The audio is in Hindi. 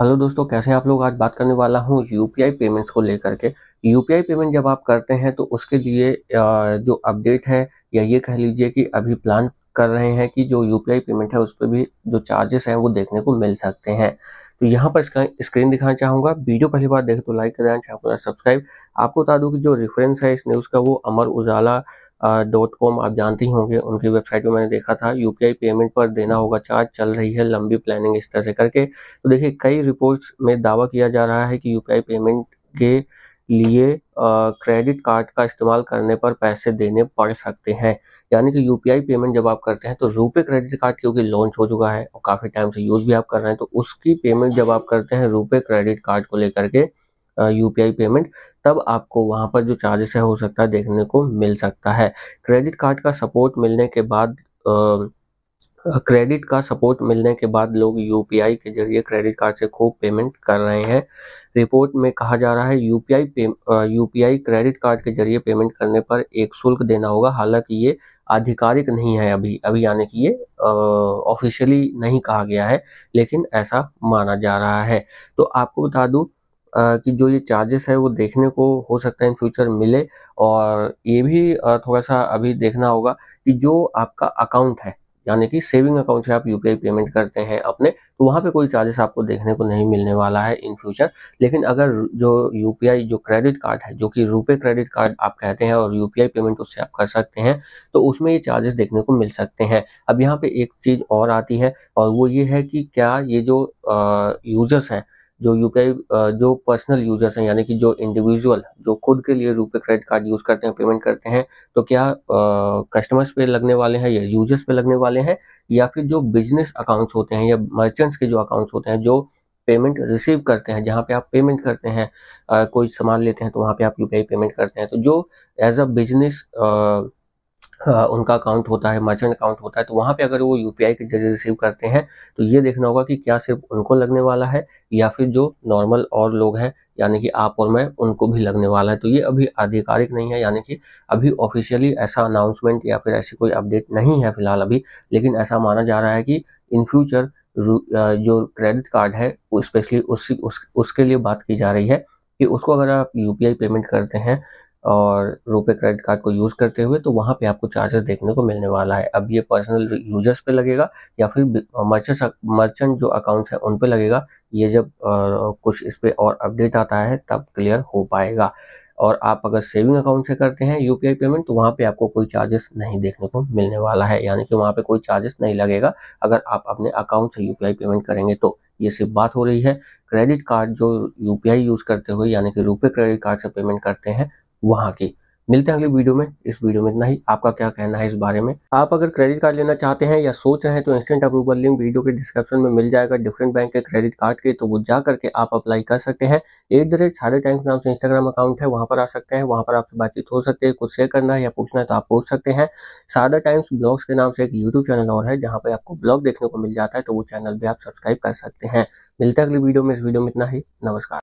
हेलो दोस्तों कैसे आप लोग आज बात करने वाला हूँ यूपीआई पेमेंट्स को लेकर के यूपीआई पेमेंट जब आप करते हैं तो उसके लिए जो अपडेट है या ये कह लीजिए कि अभी प्लान कर रहे हैं कि जो यू पेमेंट है उस पर भी जो चार्जेस हैं वो देखने को मिल सकते हैं तो यहाँ पर इसका स्क्रीन दिखाना चाहूँगा वीडियो पहली बार देखे तो लाइक कर देना चाहूँगा सब्सक्राइब आपको बता दूँ कि जो रेफरेंस है इस न्यूज़ का वो अमर उजाला डॉट कॉम आप जानते ही होंगे उनकी वेबसाइट पर मैंने देखा था यूपीआई पेमेंट पर देना होगा चार्ज चल रही है लंबी प्लानिंग इस तरह से करके तो देखिए कई रिपोर्ट्स में दावा किया जा रहा है कि यूपीआई पेमेंट के लिए क्रेडिट कार्ड का इस्तेमाल करने पर पैसे देने पड़ सकते हैं यानी कि यूपीआई पेमेंट जब आप करते हैं तो रुपए क्रेडिट कार्ड क्योंकि लॉन्च हो चुका है और काफ़ी टाइम से यूज़ भी आप कर रहे हैं तो उसकी पेमेंट जब आप करते हैं रुपए क्रेडिट कार्ड को लेकर के यू पी आई पेमेंट तब आपको वहाँ पर जो चार्जेस है हो सकता है देखने को मिल सकता है क्रेडिट कार्ड का सपोर्ट मिलने के बाद आ, क्रेडिट का सपोर्ट मिलने के बाद लोग यूपीआई के जरिए क्रेडिट कार्ड से खूब पेमेंट कर रहे हैं रिपोर्ट में कहा जा रहा है यूपीआई यूपीआई क्रेडिट कार्ड के जरिए पेमेंट करने पर एक शुल्क देना होगा हालांकि ये आधिकारिक नहीं है अभी अभी यानी कि ये ऑफिशियली नहीं कहा गया है लेकिन ऐसा माना जा रहा है तो आपको बता दूँ कि जो ये चार्जेस है वो देखने को हो सकता है इन फ्यूचर मिले और ये भी थोड़ा सा अभी देखना होगा कि जो आपका अकाउंट है यानी कि सेविंग अकाउंट से आप यूपीआई पेमेंट करते हैं अपने तो वहाँ पे कोई चार्जेस आपको देखने को नहीं मिलने वाला है इन फ्यूचर लेकिन अगर जो यूपीआई जो क्रेडिट कार्ड है जो कि रुपए क्रेडिट कार्ड आप कहते हैं और यूपीआई पेमेंट उससे आप कर सकते हैं तो उसमें ये चार्जेस देखने को मिल सकते हैं अब यहाँ पे एक चीज़ और आती है और वो ये है कि क्या ये जो यूजर्स हैं जो यू जो पर्सनल यूजर्स हैं यानी कि जो इंडिविजुअल जो खुद के लिए रुपए क्रेडिट कार्ड यूज़ करते हैं पेमेंट करते हैं तो क्या कस्टमर्स पे लगने वाले हैं या यूजर्स पे लगने वाले हैं या फिर जो बिजनेस अकाउंट्स होते हैं या मर्चेंट्स के जो अकाउंट्स होते हैं जो पेमेंट रिसीव करते हैं जहाँ पे आप पेमेंट करते हैं आ, कोई सामान लेते हैं तो वहाँ पे आप यू पेमेंट करते हैं तो जो एज अ बिजनेस उनका अकाउंट होता है मर्चेंट अकाउंट होता है तो वहाँ पे अगर वो यू के जरिए रिसीव करते हैं तो ये देखना होगा कि क्या सिर्फ उनको लगने वाला है या फिर जो नॉर्मल और लोग हैं यानी कि आप और मैं उनको भी लगने वाला है तो ये अभी आधिकारिक नहीं है यानी कि अभी ऑफिशियली ऐसा अनाउंसमेंट या फिर ऐसी कोई अपडेट नहीं है फिलहाल अभी लेकिन ऐसा माना जा रहा है कि इन फ्यूचर जो क्रेडिट कार्ड है स्पेशली उस, उस उसके लिए बात की जा रही है कि उसको अगर आप यू पेमेंट करते हैं और रुपए क्रेडिट कार्ड को यूज़ करते हुए तो वहाँ पे आपको चार्जेस देखने को मिलने वाला है अब ये पर्सनल यूजर्स पे लगेगा या फिर मर्चेंट मर्चेंट जो अकाउंट्स हैं उन पे लगेगा ये जब आ, कुछ इस पर और अपडेट आता है तब क्लियर हो पाएगा और आप अगर सेविंग अकाउंट से करते हैं यू पेमेंट तो वहाँ पे आपको कोई चार्जेस नहीं देखने को मिलने वाला है यानी कि वहाँ पे कोई चार्जेस नहीं लगेगा अगर आप अपने अकाउंट से यू पेमेंट करेंगे तो ये सिर्फ बात हो रही है क्रेडिट कार्ड जो यूपीआई यूज़ करते हुए यानी कि रुपए क्रेडिट कार्ड से पेमेंट करते हैं वहाँ की मिलते हैं अगले वीडियो में इस वीडियो में इतना ही आपका क्या कहना है इस बारे में आप अगर क्रेडिट कार्ड लेना चाहते हैं या सोच रहे हैं तो इंस्टेंट अप्रूवल लिंक वीडियो के डिस्क्रिप्शन में मिल जाएगा डिफरेंट बैंक के क्रेडिट कार्ड के तो वो जा करके आप अप्लाई कर सकते हैं एट द रेट सारे टाइम नाम से इंस्टाग्राम अकाउंट है वहाँ पर आ सकते हैं वहाँ पर आपसे बातचीत हो सकते हैं कुछ शेयर करना है या पूछना है तो आप पूछ सकते हैं सादा टाइम्स ब्लॉग्स के नाम से एक यूट्यूब चैनल और है जहाँ पर आपको ब्लॉग देखने को मिल जाता है तो वो चैनल भी आप सब्सक्राइब कर सकते हैं मिलते हैं अगली वीडियो में इस वीडियो में इतना ही नमस्कार